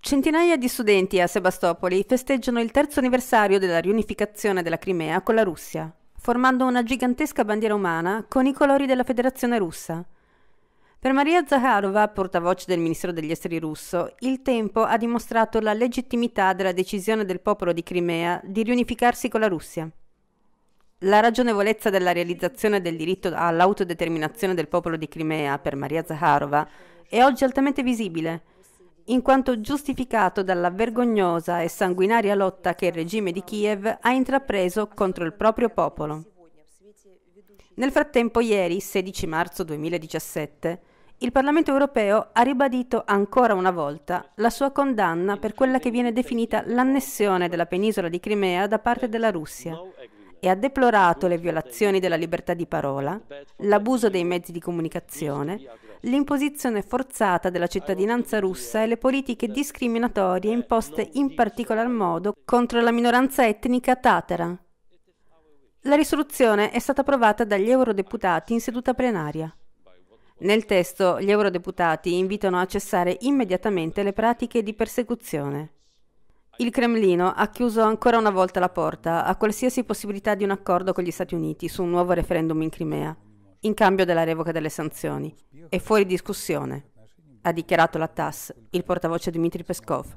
Centinaia di studenti a Sebastopoli festeggiano il terzo anniversario della riunificazione della Crimea con la Russia, formando una gigantesca bandiera umana con i colori della Federazione russa. Per Maria Zakharova, portavoce del ministro degli esteri russo, il tempo ha dimostrato la legittimità della decisione del popolo di Crimea di riunificarsi con la Russia. La ragionevolezza della realizzazione del diritto all'autodeterminazione del popolo di Crimea per Maria Zaharova è oggi altamente visibile, in quanto giustificato dalla vergognosa e sanguinaria lotta che il regime di Kiev ha intrapreso contro il proprio popolo. Nel frattempo, ieri, 16 marzo 2017, il Parlamento europeo ha ribadito ancora una volta la sua condanna per quella che viene definita l'annessione della penisola di Crimea da parte della Russia e ha deplorato le violazioni della libertà di parola, l'abuso dei mezzi di comunicazione, l'imposizione forzata della cittadinanza russa e le politiche discriminatorie imposte in particolar modo contro la minoranza etnica tatara. La risoluzione è stata approvata dagli eurodeputati in seduta plenaria. Nel testo gli eurodeputati invitano a cessare immediatamente le pratiche di persecuzione. Il Cremlino ha chiuso ancora una volta la porta a qualsiasi possibilità di un accordo con gli Stati Uniti su un nuovo referendum in Crimea, in cambio della revoca delle sanzioni. È fuori discussione, ha dichiarato la TAS, il portavoce Dmitry Peskov.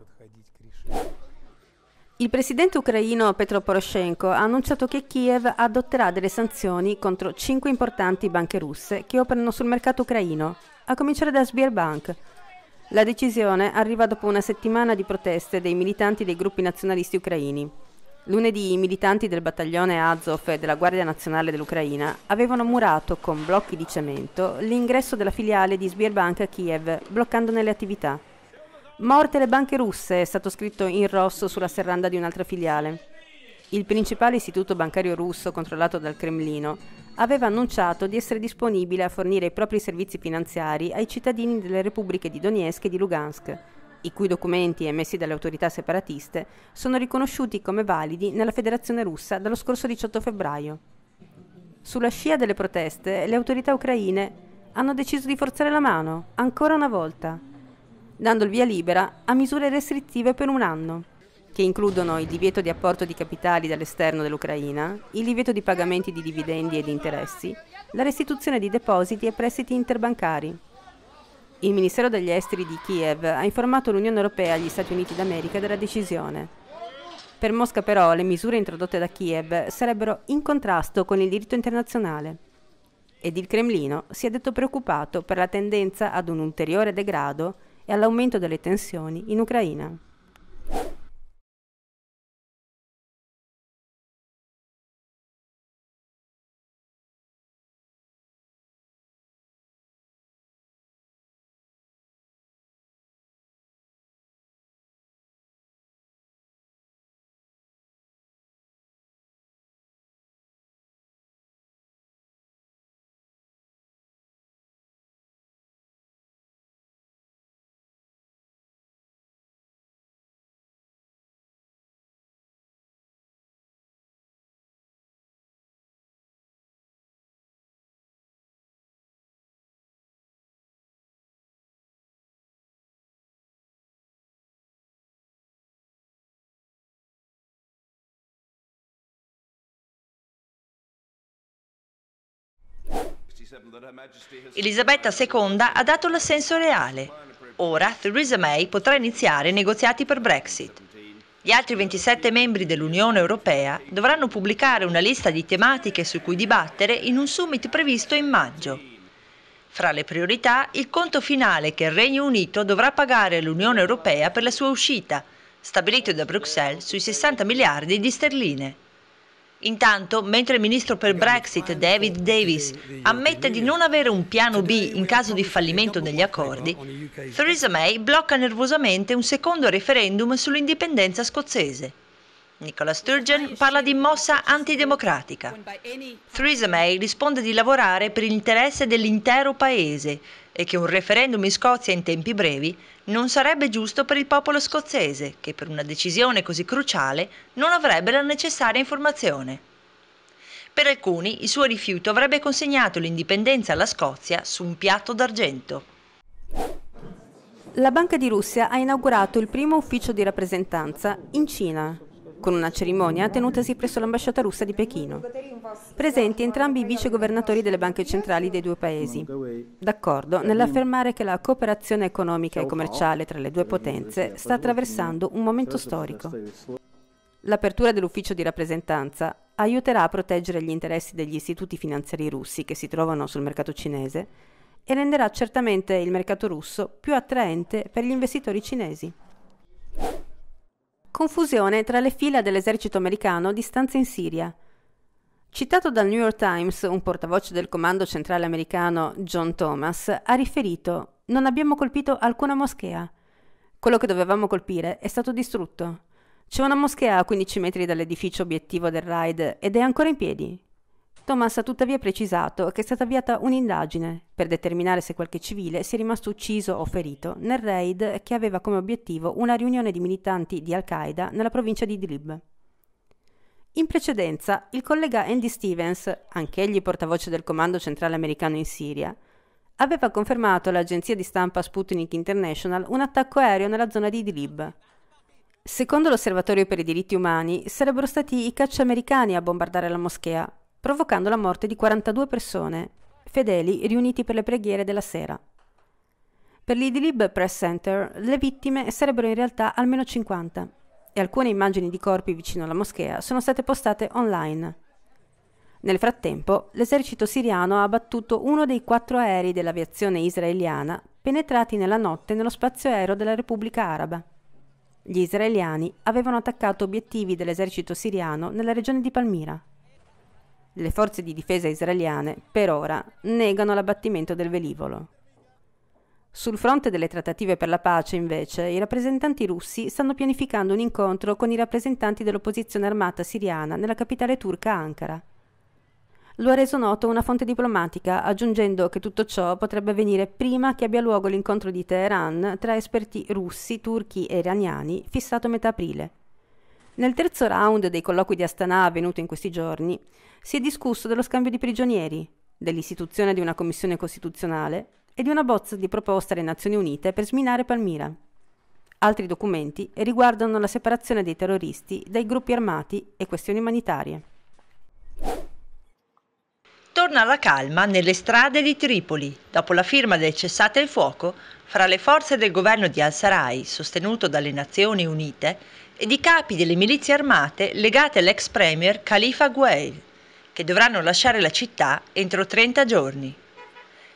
Il presidente ucraino Petro Poroshenko ha annunciato che Kiev adotterà delle sanzioni contro cinque importanti banche russe che operano sul mercato ucraino, a cominciare da Sberbank, la decisione arriva dopo una settimana di proteste dei militanti dei gruppi nazionalisti ucraini. Lunedì i militanti del battaglione Azov e della Guardia Nazionale dell'Ucraina avevano murato con blocchi di cemento l'ingresso della filiale di Sbierbank a Kiev, bloccandone le attività. Morte le banche russe è stato scritto in rosso sulla serranda di un'altra filiale. Il principale istituto bancario russo controllato dal Cremlino aveva annunciato di essere disponibile a fornire i propri servizi finanziari ai cittadini delle repubbliche di Donetsk e di Lugansk, i cui documenti emessi dalle autorità separatiste sono riconosciuti come validi nella Federazione russa dallo scorso 18 febbraio. Sulla scia delle proteste, le autorità ucraine hanno deciso di forzare la mano, ancora una volta, dando il via libera a misure restrittive per un anno che includono il divieto di apporto di capitali dall'esterno dell'Ucraina, il divieto di pagamenti di dividendi e di interessi, la restituzione di depositi e prestiti interbancari. Il Ministero degli Esteri di Kiev ha informato l'Unione Europea e gli Stati Uniti d'America della decisione. Per Mosca però le misure introdotte da Kiev sarebbero in contrasto con il diritto internazionale ed il Cremlino si è detto preoccupato per la tendenza ad un ulteriore degrado e all'aumento delle tensioni in Ucraina. Elisabetta II ha dato l'assenso reale. Ora Theresa May potrà iniziare i negoziati per Brexit. Gli altri 27 membri dell'Unione Europea dovranno pubblicare una lista di tematiche su cui dibattere in un summit previsto in maggio. Fra le priorità, il conto finale che il Regno Unito dovrà pagare all'Unione Europea per la sua uscita, stabilito da Bruxelles sui 60 miliardi di sterline. Intanto, mentre il ministro per Brexit David Davis ammette di non avere un piano B in caso di fallimento degli accordi, Theresa May blocca nervosamente un secondo referendum sull'indipendenza scozzese. Nicola Sturgeon parla di mossa antidemocratica. Theresa May risponde di lavorare per l'interesse dell'intero paese e che un referendum in Scozia in tempi brevi non sarebbe giusto per il popolo scozzese, che per una decisione così cruciale non avrebbe la necessaria informazione. Per alcuni il suo rifiuto avrebbe consegnato l'indipendenza alla Scozia su un piatto d'argento. La Banca di Russia ha inaugurato il primo ufficio di rappresentanza in Cina, con una cerimonia tenutasi presso l'ambasciata russa di Pechino. Presenti entrambi i vicegovernatori delle banche centrali dei due paesi, d'accordo nell'affermare che la cooperazione economica e commerciale tra le due potenze sta attraversando un momento storico. L'apertura dell'ufficio di rappresentanza aiuterà a proteggere gli interessi degli istituti finanziari russi che si trovano sul mercato cinese e renderà certamente il mercato russo più attraente per gli investitori cinesi. Confusione tra le fila dell'esercito americano di stanza in Siria. Citato dal New York Times, un portavoce del comando centrale americano, John Thomas, ha riferito Non abbiamo colpito alcuna moschea. Quello che dovevamo colpire è stato distrutto. C'è una moschea a 15 metri dall'edificio obiettivo del raid ed è ancora in piedi, Thomas ha tuttavia precisato che è stata avviata un'indagine per determinare se qualche civile sia rimasto ucciso o ferito nel raid che aveva come obiettivo una riunione di militanti di Al-Qaeda nella provincia di Idlib. In precedenza, il collega Andy Stevens, anch'egli portavoce del Comando Centrale Americano in Siria, aveva confermato all'agenzia di stampa Sputnik International un attacco aereo nella zona di Idlib. Secondo l'Osservatorio per i diritti umani, sarebbero stati i cacci americani a bombardare la moschea, provocando la morte di 42 persone, fedeli riuniti per le preghiere della sera. Per l'Idlib Press Center le vittime sarebbero in realtà almeno 50 e alcune immagini di corpi vicino alla moschea sono state postate online. Nel frattempo, l'esercito siriano ha abbattuto uno dei quattro aerei dell'aviazione israeliana penetrati nella notte nello spazio aereo della Repubblica Araba. Gli israeliani avevano attaccato obiettivi dell'esercito siriano nella regione di Palmira. Le forze di difesa israeliane, per ora, negano l'abbattimento del velivolo. Sul fronte delle trattative per la pace, invece, i rappresentanti russi stanno pianificando un incontro con i rappresentanti dell'opposizione armata siriana nella capitale turca Ankara. Lo ha reso noto una fonte diplomatica, aggiungendo che tutto ciò potrebbe avvenire prima che abbia luogo l'incontro di Teheran tra esperti russi, turchi e iraniani, fissato a metà aprile. Nel terzo round dei colloqui di Astana avvenuto in questi giorni, si è discusso dello scambio di prigionieri, dell'istituzione di una commissione costituzionale e di una bozza di proposta alle Nazioni Unite per sminare Palmira. Altri documenti riguardano la separazione dei terroristi dai gruppi armati e questioni umanitarie. Torna la calma nelle strade di Tripoli, dopo la firma del cessate il fuoco fra le forze del governo di al-Sarraj, sostenuto dalle Nazioni Unite, e di capi delle milizie armate legate all'ex premier Khalifa Guaid che dovranno lasciare la città entro 30 giorni.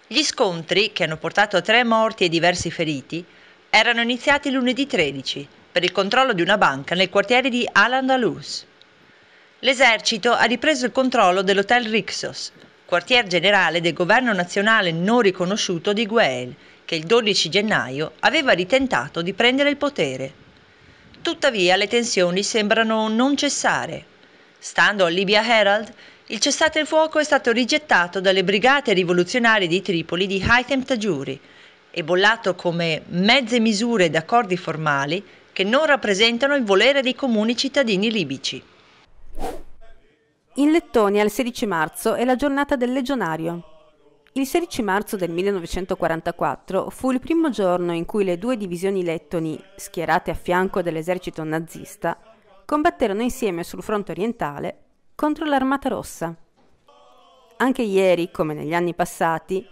Gli scontri, che hanno portato a tre morti e diversi feriti, erano iniziati lunedì 13 per il controllo di una banca nel quartiere di Al-Andalus. L'esercito ha ripreso il controllo dell'hotel Rixos, quartier generale del governo nazionale non riconosciuto di Guel, che il 12 gennaio aveva ritentato di prendere il potere. Tuttavia le tensioni sembrano non cessare. Stando al Libia Herald, il cessate il fuoco è stato rigettato dalle brigate rivoluzionarie di Tripoli di Haitham Tajuri e bollato come mezze misure ed accordi formali che non rappresentano il volere dei comuni cittadini libici. In Lettonia il 16 marzo è la giornata del legionario. Il 16 marzo del 1944 fu il primo giorno in cui le due divisioni lettoni, schierate a fianco dell'esercito nazista, combatterono insieme sul fronte orientale contro l'Armata Rossa. Anche ieri, come negli anni passati,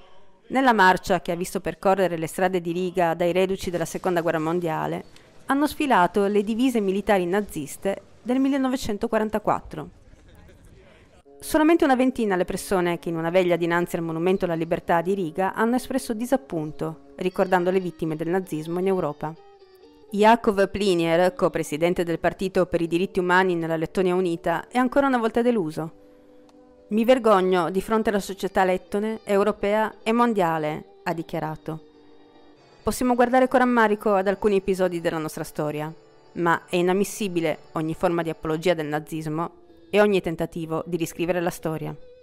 nella marcia che ha visto percorrere le strade di riga dai reduci della Seconda Guerra Mondiale, hanno sfilato le divise militari naziste del 1944. Solamente una ventina le persone che in una veglia dinanzi al Monumento alla Libertà di Riga hanno espresso disappunto, ricordando le vittime del nazismo in Europa. Jakov Plinier, co-presidente del Partito per i diritti umani nella Lettonia Unita, è ancora una volta deluso. Mi vergogno di fronte alla società lettone, europea e mondiale, ha dichiarato. Possiamo guardare con rammarico ad alcuni episodi della nostra storia, ma è inammissibile ogni forma di apologia del nazismo e ogni tentativo di riscrivere la storia.